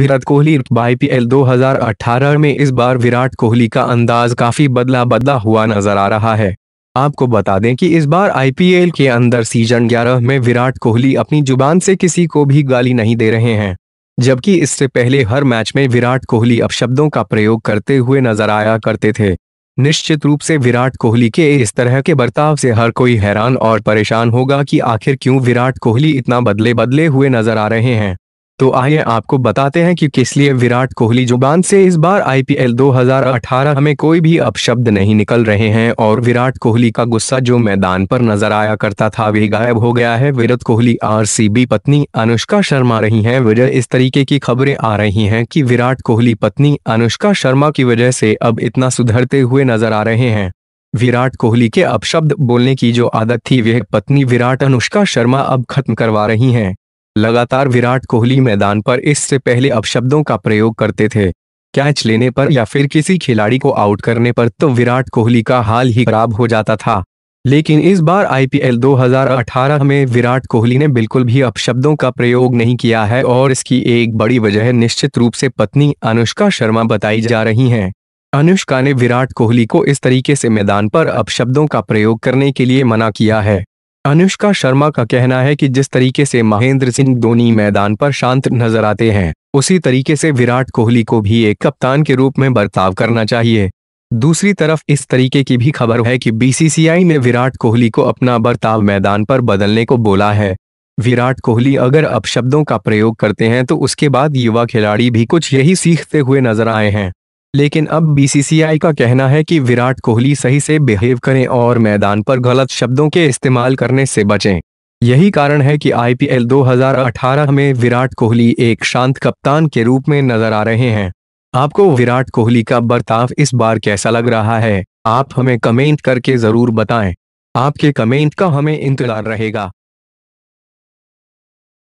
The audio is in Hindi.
विराट कोहली आईपीएल 2018 में इस बार विराट कोहली का अंदाज काफी बदला बदला हुआ नजर आ रहा है आपको बता दें कि इस बार आईपीएल के अंदर सीजन 11 में विराट कोहली अपनी जुबान से किसी को भी गाली नहीं दे रहे हैं जबकि इससे पहले हर मैच में विराट कोहली अपशब्दों का प्रयोग करते हुए नजर आया करते थे निश्चित रूप से विराट कोहली के इस तरह के बर्ताव से हर कोई हैरान और परेशान होगा कि आखिर क्यों विराट कोहली इतना बदले बदले हुए नजर आ रहे हैं तो आइए आपको बताते हैं कि किस लिए विराट कोहली जुबान से इस बार आईपीएल 2018 में कोई भी अपशब्द नहीं निकल रहे हैं और विराट कोहली का गुस्सा जो मैदान पर नजर आया करता था वे गायब हो गया है विराट कोहली आरसीबी पत्नी अनुष्का शर्मा रही हैं वजह इस तरीके की खबरें आ रही हैं कि विराट कोहली पत्नी अनुष्का शर्मा की वजह से अब इतना सुधरते हुए नजर आ रहे हैं विराट कोहली के अपशब्द बोलने की जो आदत थी वह पत्नी विराट अनुष्का शर्मा अब खत्म करवा रही है लगातार विराट कोहली मैदान पर इससे पहले अपशब्दों का प्रयोग करते थे कैच लेने पर या फिर किसी खिलाड़ी को आउट करने पर तो विराट कोहली का हाल ही खराब हो जाता था लेकिन इस बार आईपीएल 2018 में विराट कोहली ने बिल्कुल भी अपशब्दों का प्रयोग नहीं किया है और इसकी एक बड़ी वजह निश्चित रूप से पत्नी अनुष्का शर्मा बताई जा रही हैं। अनुष्का ने विराट कोहली को इस तरीके से मैदान पर अपशब्दों का प्रयोग करने के लिए मना किया है अनुष्का शर्मा का कहना है कि जिस तरीके से महेंद्र सिंह धोनी मैदान पर शांत नजर आते हैं उसी तरीके से विराट कोहली को भी एक कप्तान के रूप में बर्ताव करना चाहिए दूसरी तरफ इस तरीके की भी खबर है कि बीसीसीआई ने विराट कोहली को अपना बर्ताव मैदान पर बदलने को बोला है विराट कोहली अगर अपशब्दों का प्रयोग करते हैं तो उसके बाद युवा खिलाड़ी भी कुछ यही सीखते हुए नजर आए हैं लेकिन अब बीसीसीआई का कहना है कि विराट कोहली सही से बिहेव करें और मैदान पर गलत शब्दों के इस्तेमाल करने से बचें यही कारण है कि आईपीएल 2018 में विराट कोहली एक शांत कप्तान के रूप में नजर आ रहे हैं आपको विराट कोहली का बर्ताव इस बार कैसा लग रहा है आप हमें कमेंट करके जरूर बताएं आपके कमेंट का हमें इंतजार रहेगा